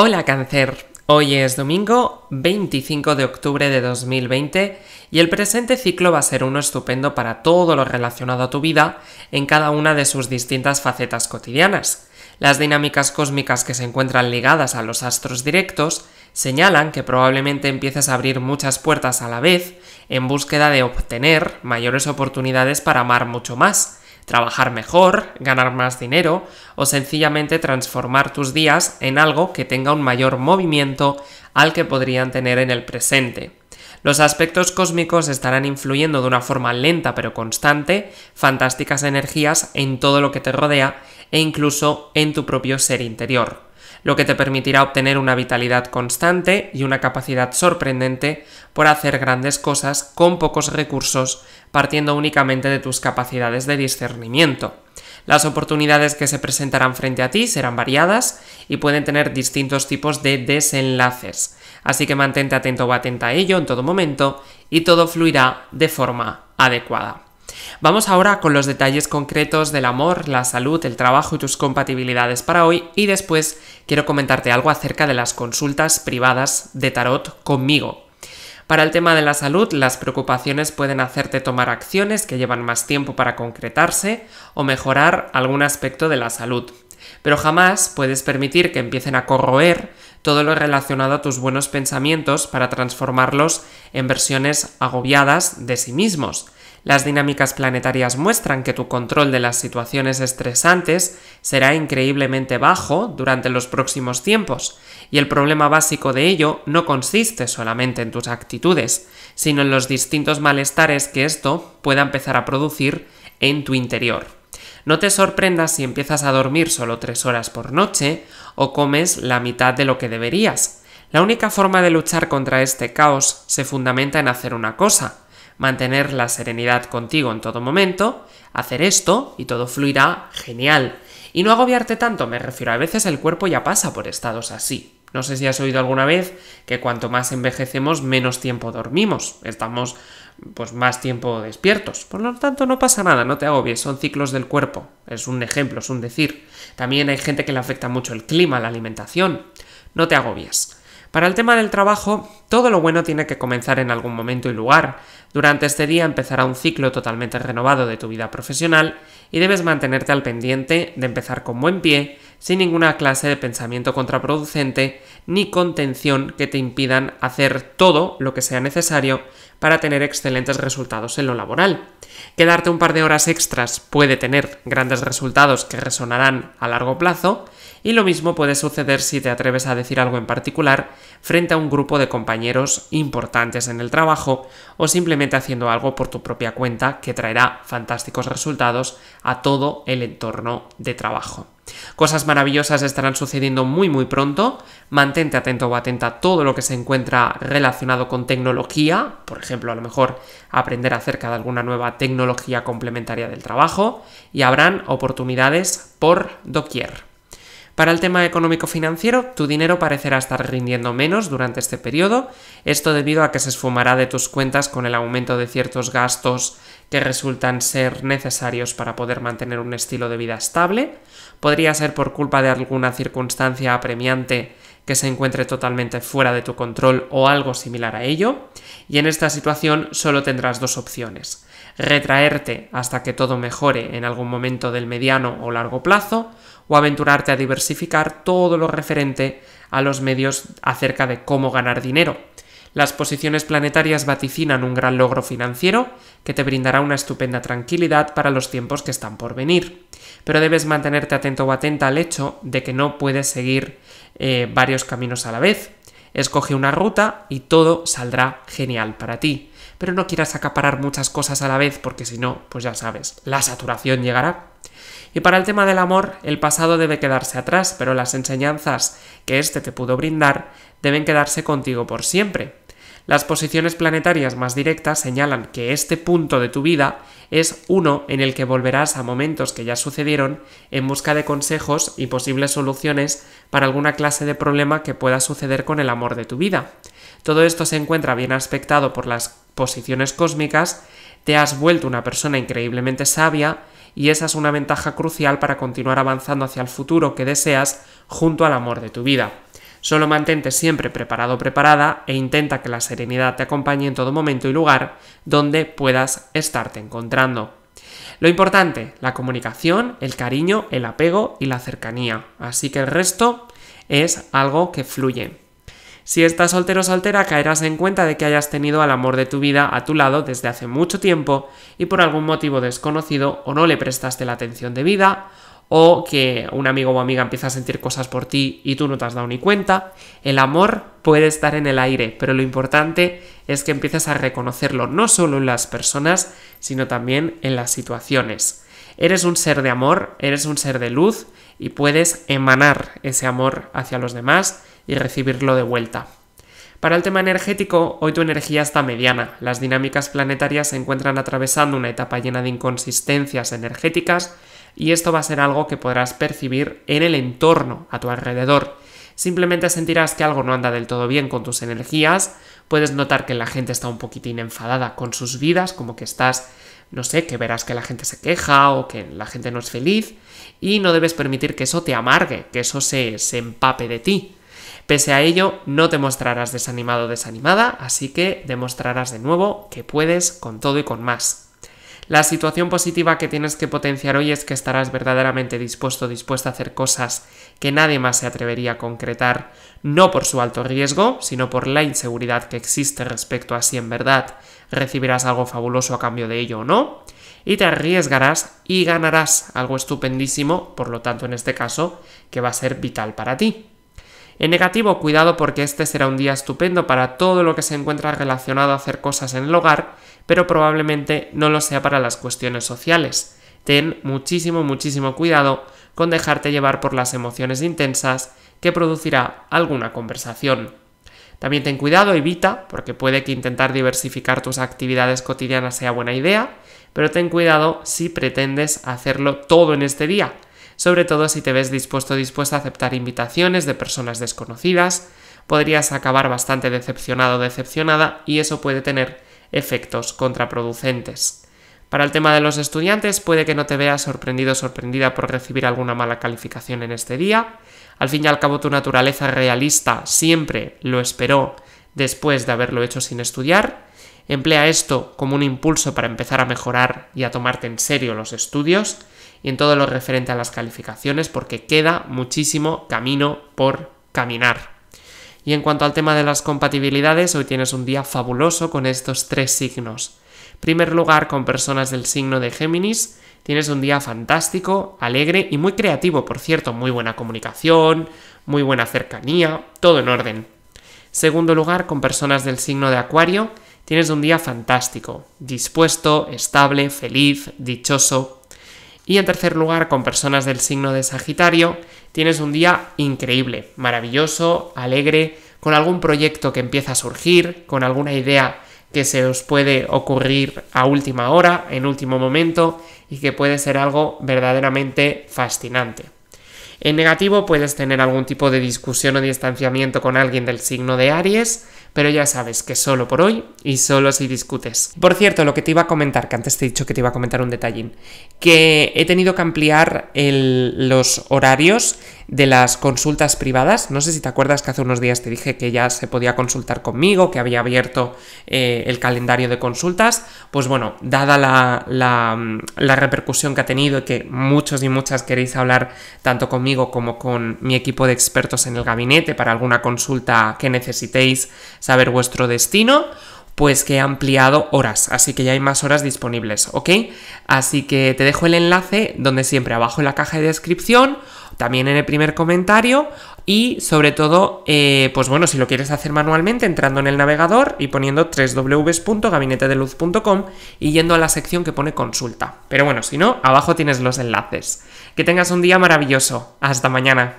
Hola cáncer, hoy es domingo 25 de octubre de 2020 y el presente ciclo va a ser uno estupendo para todo lo relacionado a tu vida en cada una de sus distintas facetas cotidianas. Las dinámicas cósmicas que se encuentran ligadas a los astros directos señalan que probablemente empieces a abrir muchas puertas a la vez en búsqueda de obtener mayores oportunidades para amar mucho más trabajar mejor, ganar más dinero o sencillamente transformar tus días en algo que tenga un mayor movimiento al que podrían tener en el presente. Los aspectos cósmicos estarán influyendo de una forma lenta pero constante fantásticas energías en todo lo que te rodea e incluso en tu propio ser interior lo que te permitirá obtener una vitalidad constante y una capacidad sorprendente por hacer grandes cosas con pocos recursos, partiendo únicamente de tus capacidades de discernimiento. Las oportunidades que se presentarán frente a ti serán variadas y pueden tener distintos tipos de desenlaces, así que mantente atento o atenta a ello en todo momento y todo fluirá de forma adecuada. Vamos ahora con los detalles concretos del amor, la salud, el trabajo y tus compatibilidades para hoy y después quiero comentarte algo acerca de las consultas privadas de tarot conmigo. Para el tema de la salud, las preocupaciones pueden hacerte tomar acciones que llevan más tiempo para concretarse o mejorar algún aspecto de la salud. Pero jamás puedes permitir que empiecen a corroer todo lo relacionado a tus buenos pensamientos para transformarlos en versiones agobiadas de sí mismos. Las dinámicas planetarias muestran que tu control de las situaciones estresantes será increíblemente bajo durante los próximos tiempos, y el problema básico de ello no consiste solamente en tus actitudes, sino en los distintos malestares que esto pueda empezar a producir en tu interior. No te sorprendas si empiezas a dormir solo tres horas por noche o comes la mitad de lo que deberías. La única forma de luchar contra este caos se fundamenta en hacer una cosa, mantener la serenidad contigo en todo momento, hacer esto y todo fluirá genial. Y no agobiarte tanto, me refiero, a veces el cuerpo ya pasa por estados así. No sé si has oído alguna vez que cuanto más envejecemos, menos tiempo dormimos. Estamos pues más tiempo despiertos. Por lo tanto, no pasa nada, no te agobies, son ciclos del cuerpo. Es un ejemplo, es un decir. También hay gente que le afecta mucho el clima, la alimentación. No te agobies. Para el tema del trabajo, todo lo bueno tiene que comenzar en algún momento y lugar. Durante este día empezará un ciclo totalmente renovado de tu vida profesional y debes mantenerte al pendiente de empezar con buen pie sin ninguna clase de pensamiento contraproducente ni contención que te impidan hacer todo lo que sea necesario para tener excelentes resultados en lo laboral. Quedarte un par de horas extras puede tener grandes resultados que resonarán a largo plazo y lo mismo puede suceder si te atreves a decir algo en particular frente a un grupo de compañeros importantes en el trabajo o simplemente haciendo algo por tu propia cuenta que traerá fantásticos resultados a todo el entorno de trabajo. Cosas maravillosas estarán sucediendo muy muy pronto. Mantente atento o atenta a todo lo que se encuentra relacionado con tecnología, por ejemplo, a lo mejor aprender acerca de alguna nueva tecnología complementaria del trabajo y habrán oportunidades por doquier. Para el tema económico-financiero, tu dinero parecerá estar rindiendo menos durante este periodo, esto debido a que se esfumará de tus cuentas con el aumento de ciertos gastos que resultan ser necesarios para poder mantener un estilo de vida estable, podría ser por culpa de alguna circunstancia apremiante que se encuentre totalmente fuera de tu control o algo similar a ello, y en esta situación solo tendrás dos opciones, retraerte hasta que todo mejore en algún momento del mediano o largo plazo, o aventurarte a diversificar todo lo referente a los medios acerca de cómo ganar dinero, las posiciones planetarias vaticinan un gran logro financiero que te brindará una estupenda tranquilidad para los tiempos que están por venir. Pero debes mantenerte atento o atenta al hecho de que no puedes seguir eh, varios caminos a la vez. Escoge una ruta y todo saldrá genial para ti. Pero no quieras acaparar muchas cosas a la vez porque si no, pues ya sabes, la saturación llegará. Y para el tema del amor, el pasado debe quedarse atrás, pero las enseñanzas que este te pudo brindar deben quedarse contigo por siempre. Las posiciones planetarias más directas señalan que este punto de tu vida es uno en el que volverás a momentos que ya sucedieron en busca de consejos y posibles soluciones para alguna clase de problema que pueda suceder con el amor de tu vida. Todo esto se encuentra bien aspectado por las posiciones cósmicas, te has vuelto una persona increíblemente sabia y esa es una ventaja crucial para continuar avanzando hacia el futuro que deseas junto al amor de tu vida. Solo mantente siempre preparado o preparada e intenta que la serenidad te acompañe en todo momento y lugar donde puedas estarte encontrando. Lo importante, la comunicación, el cariño, el apego y la cercanía. Así que el resto es algo que fluye. Si estás soltero o soltera, caerás en cuenta de que hayas tenido al amor de tu vida a tu lado desde hace mucho tiempo y por algún motivo desconocido o no le prestaste la atención debida o que un amigo o amiga empieza a sentir cosas por ti y tú no te has dado ni cuenta. El amor puede estar en el aire, pero lo importante es que empieces a reconocerlo no solo en las personas, sino también en las situaciones. Eres un ser de amor, eres un ser de luz y puedes emanar ese amor hacia los demás y recibirlo de vuelta. Para el tema energético, hoy tu energía está mediana. Las dinámicas planetarias se encuentran atravesando una etapa llena de inconsistencias energéticas y esto va a ser algo que podrás percibir en el entorno, a tu alrededor. Simplemente sentirás que algo no anda del todo bien con tus energías, puedes notar que la gente está un poquitín enfadada con sus vidas, como que estás, no sé, que verás que la gente se queja o que la gente no es feliz, y no debes permitir que eso te amargue, que eso se, se empape de ti. Pese a ello, no te mostrarás desanimado o desanimada, así que demostrarás de nuevo que puedes con todo y con más. La situación positiva que tienes que potenciar hoy es que estarás verdaderamente dispuesto, dispuesta a hacer cosas que nadie más se atrevería a concretar, no por su alto riesgo, sino por la inseguridad que existe respecto a si en verdad recibirás algo fabuloso a cambio de ello o no, y te arriesgarás y ganarás algo estupendísimo, por lo tanto en este caso, que va a ser vital para ti. En negativo, cuidado porque este será un día estupendo para todo lo que se encuentra relacionado a hacer cosas en el hogar, pero probablemente no lo sea para las cuestiones sociales. Ten muchísimo, muchísimo cuidado con dejarte llevar por las emociones intensas que producirá alguna conversación. También ten cuidado, evita, porque puede que intentar diversificar tus actividades cotidianas sea buena idea, pero ten cuidado si pretendes hacerlo todo en este día, sobre todo si te ves dispuesto o dispuesta a aceptar invitaciones de personas desconocidas, podrías acabar bastante decepcionado o decepcionada y eso puede tener efectos contraproducentes. Para el tema de los estudiantes, puede que no te veas sorprendido o sorprendida por recibir alguna mala calificación en este día. Al fin y al cabo, tu naturaleza realista siempre lo esperó después de haberlo hecho sin estudiar. Emplea esto como un impulso para empezar a mejorar y a tomarte en serio los estudios y en todo lo referente a las calificaciones porque queda muchísimo camino por caminar. Y en cuanto al tema de las compatibilidades, hoy tienes un día fabuloso con estos tres signos. primer lugar, con personas del signo de Géminis, tienes un día fantástico, alegre y muy creativo, por cierto, muy buena comunicación, muy buena cercanía, todo en orden. segundo lugar, con personas del signo de Acuario, tienes un día fantástico, dispuesto, estable, feliz, dichoso, y en tercer lugar, con personas del signo de Sagitario, tienes un día increíble, maravilloso, alegre, con algún proyecto que empieza a surgir, con alguna idea que se os puede ocurrir a última hora, en último momento, y que puede ser algo verdaderamente fascinante. En negativo puedes tener algún tipo de discusión o distanciamiento con alguien del signo de Aries, pero ya sabes que solo por hoy y solo si discutes. Por cierto, lo que te iba a comentar, que antes te he dicho que te iba a comentar un detallín, que he tenido que ampliar los horarios de las consultas privadas. No sé si te acuerdas que hace unos días te dije que ya se podía consultar conmigo, que había abierto eh, el calendario de consultas. Pues bueno, dada la, la repercusión que ha tenido y que muchos y muchas queréis hablar tanto conmigo como con mi equipo de expertos en el gabinete para alguna consulta que necesitéis saber vuestro destino, pues que he ampliado horas, así que ya hay más horas disponibles, ¿ok? Así que te dejo el enlace donde siempre abajo en la caja de descripción, también en el primer comentario y sobre todo, eh, pues bueno, si lo quieres hacer manualmente, entrando en el navegador y poniendo www.gabinetedeluz.com y yendo a la sección que pone consulta. Pero bueno, si no, abajo tienes los enlaces. Que tengas un día maravilloso. Hasta mañana.